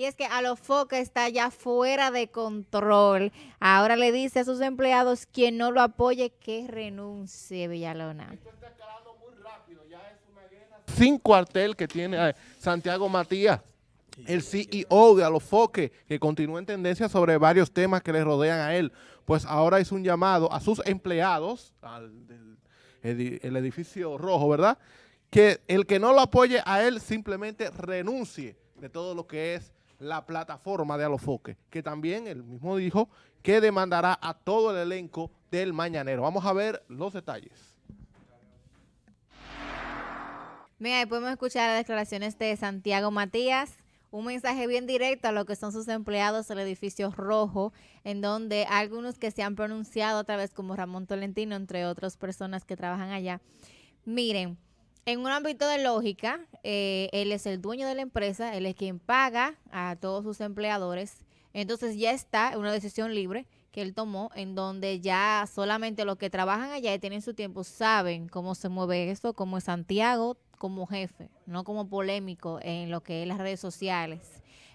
Y es que Alofoque está ya fuera de control. Ahora le dice a sus empleados quien no lo apoye que renuncie, Villalona. está escalando muy rápido, ya es sin cuartel que tiene eh, Santiago Matías. El CEO de Alofoque, que continúa en tendencia sobre varios temas que le rodean a él, pues ahora hizo un llamado a sus empleados, al el edificio rojo, ¿verdad? Que el que no lo apoye a él simplemente renuncie de todo lo que es la plataforma de Alofoque, que también el mismo dijo que demandará a todo el elenco del Mañanero. Vamos a ver los detalles. Mira, ahí podemos escuchar las declaraciones de Santiago Matías, un mensaje bien directo a lo que son sus empleados del edificio rojo, en donde algunos que se han pronunciado otra vez, como Ramón Tolentino, entre otras personas que trabajan allá. Miren, en un ámbito de lógica, eh, él es el dueño de la empresa, él es quien paga a todos sus empleadores. Entonces ya está una decisión libre que él tomó en donde ya solamente los que trabajan allá y tienen su tiempo saben cómo se mueve esto, cómo es Santiago como jefe, no como polémico en lo que es las redes sociales.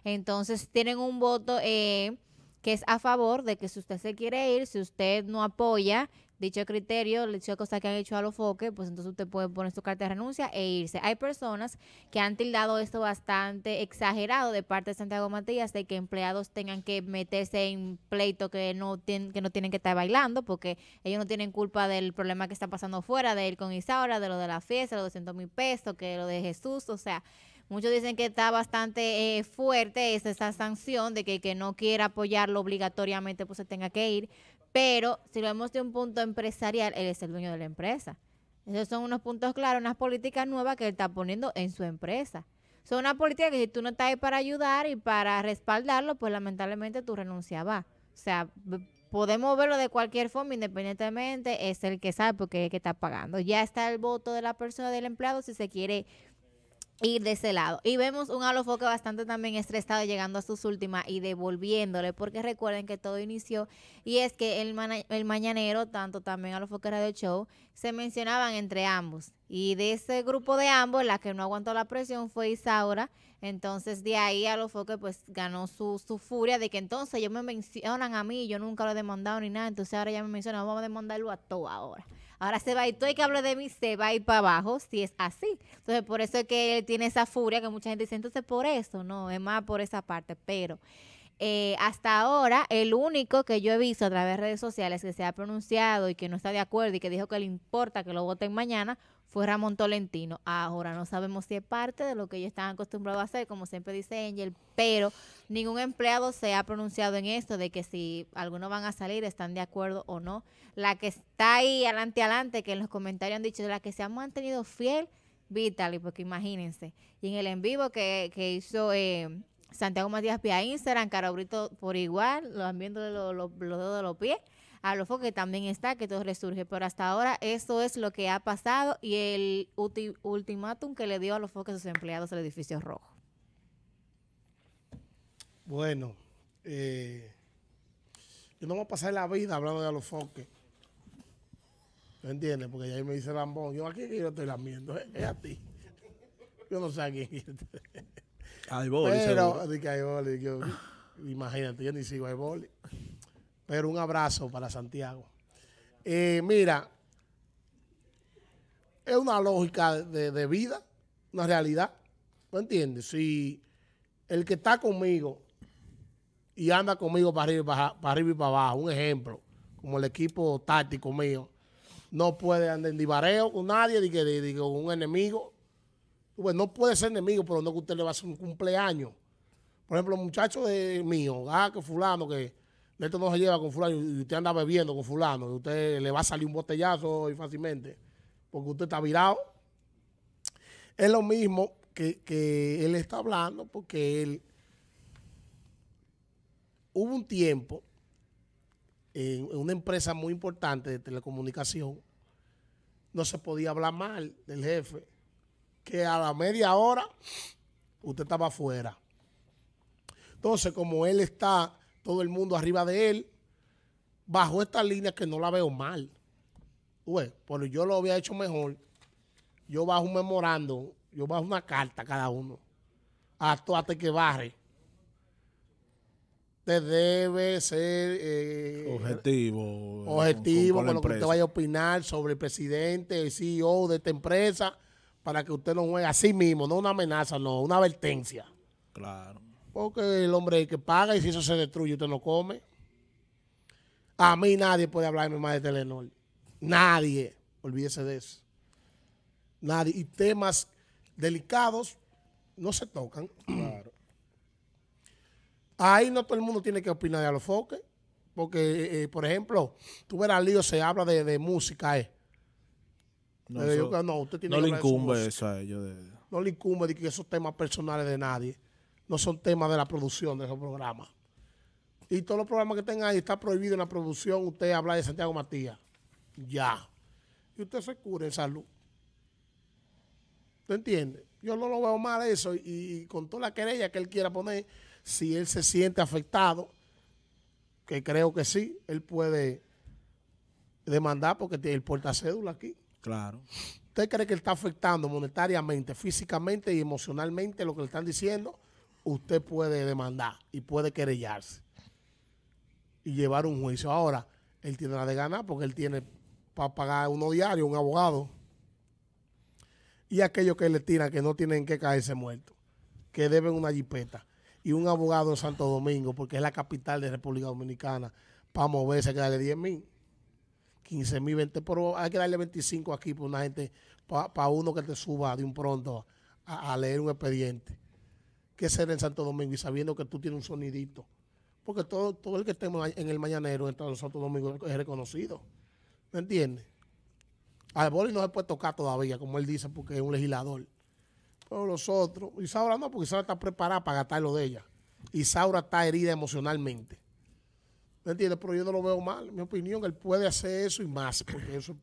Entonces tienen un voto eh, que es a favor de que si usted se quiere ir, si usted no apoya dicho criterio, dicho cosa que han hecho a los foques, pues entonces usted puede poner su carta de renuncia e irse. Hay personas que han tildado esto bastante exagerado de parte de Santiago Matías, de que empleados tengan que meterse en pleito que no, tienen, que no tienen que estar bailando, porque ellos no tienen culpa del problema que está pasando fuera, de ir con Isaura, de lo de la fiesta, de los 200 mil pesos, que lo de Jesús, o sea... Muchos dicen que está bastante eh, fuerte esa, sanción de que, que no quiera apoyarlo obligatoriamente pues se tenga que ir, pero si lo vemos de un punto empresarial, él es el dueño de la empresa. Esos son unos puntos claros, unas políticas nuevas que él está poniendo en su empresa. Son una política que si tú no estás ahí para ayudar y para respaldarlo, pues lamentablemente tu renuncia va. O sea, podemos verlo de cualquier forma, independientemente, es el que sabe porque es el que está pagando. Ya está el voto de la persona, del empleado, si se quiere ir de ese lado. Y vemos un alofoque bastante también estresado llegando a sus últimas y devolviéndole, porque recuerden que todo inició y es que el, mañanero, tanto también alofoque radio show, se mencionaban entre ambos. Y de ese grupo de ambos, la que no aguantó la presión fue Isaura. Entonces de ahí alofoque pues ganó su, su furia de que entonces ellos me mencionan a mí, yo nunca lo he demandado ni nada, entonces ahora ya me mencionan, vamos a demandarlo a todo ahora. Ahora se va y todo el que habla de mí se va a ir para abajo si es así. Entonces, por eso es que él tiene esa furia que mucha gente dice, entonces por eso, no, es más por esa parte, pero eh, hasta ahora, el único que yo he visto a través de redes sociales que se ha pronunciado y que no está de acuerdo y que dijo que le importa que lo voten mañana fue Ramón Tolentino. Ahora no sabemos si es parte de lo que ellos están acostumbrados a hacer, como siempre dice Angel, pero ningún empleado se ha pronunciado en esto de que si algunos van a salir, están de acuerdo o no. La que está ahí adelante, adelante, que en los comentarios han dicho, la que se ha mantenido fiel, Vitaly, porque imagínense. Y en el en vivo que, que hizo... Eh, Santiago Matías Pia Instagram, Carabrito por igual, lo han viendo los dedos de los pies. A los foques también está, que todo resurge. Pero hasta ahora, eso es lo que ha pasado y el ultimátum que le dio a los foques sus empleados el edificio rojo. Bueno, eh, yo no voy a pasar la vida hablando de los foques. entiendes? Porque ya me dice Lambón, yo aquí que yo estoy lamiendo, es a ti. Yo no sé a quién hay boli, imagínate, yo ni sigo hay boli. Pero un abrazo para Santiago. Eh, mira, es una lógica de, vida, una realidad. ¿me entiendes? Si el que está conmigo y anda conmigo para arriba y para, abajo, un ejemplo, como el equipo táctico mío, no puede andar en divareo con nadie, ni con un enemigo, bueno, no puede ser enemigo, pero no que usted le va a hacer un cumpleaños. Por ejemplo, muchachos de mío, ah, que fulano, que esto no se lleva con fulano, y usted anda bebiendo con fulano, y usted le va a salir un botellazo fácilmente, porque usted está virado. Es lo mismo que, él está hablando, porque él hubo un tiempo en, una empresa muy importante de telecomunicación, no se podía hablar mal del jefe que a la media hora usted estaba afuera. Entonces, como él está, todo el mundo arriba de él, bajo esta línea que no la veo mal. pues yo lo había hecho mejor. Yo bajo un memorando, yo bajo una carta cada uno. Actuate que barre. Te debe ser eh, objetivo. Objetivo con, lo que usted vaya a opinar sobre el presidente, el CEO de esta empresa para que usted no juegue sí mismo, no una amenaza, no, una advertencia. Claro. Porque el hombre que paga y si eso se destruye, usted no come. A mí nadie puede hablarme más de Telenor. Nadie. Olvídese de eso. Nadie. Y temas delicados no se tocan. Claro. Ahí no todo el mundo tiene que opinar de los Porque, eh, eh, por ejemplo, tú verás lío, se habla de, de música, eh. No, le incumbe eso a ellos. No le incumbe que esos temas personales de nadie no son temas de la producción de esos programas. Y todos los programas que tengan ahí está prohibido en la producción usted habla de Santiago Matías. Ya. Y usted se cure en salud. usted entiende Yo no lo veo mal eso y, con toda la querella que él quiera poner, si él se siente afectado, que creo que sí, él puede demandar porque tiene, el puerta cédula aquí. Claro. ¿Usted cree que está afectando monetariamente, físicamente y emocionalmente lo que le están diciendo? Usted puede demandar y puede querellarse y llevar un juicio. Ahora, él tiene la de ganar porque él tiene para pagar uno diario, un abogado. Y aquellos que le tiran que no tienen que caerse muertos, que deben una jipeta y un abogado en Santo Domingo, porque es la capital de República Dominicana, para moverse, que darle 10 mil. 15 mil, 20, pero hay que darle 25 aquí para una gente, para uno que te suba de un pronto a, leer un expediente. ¿Qué será en Santo Domingo y sabiendo que tú tienes un sonidito. Porque todo, todo el que estemos en el mañanero en Santo Domingo es reconocido. ¿Me entiendes? Al boli no se puede tocar todavía, como él dice, porque es un legislador. Pero los otros, Isaura no, porque Isaura está preparada para gastar lo de ella. Isaura está herida emocionalmente entiendes? Pero yo no lo veo mal. En mi opinión, él puede hacer eso y más, porque es su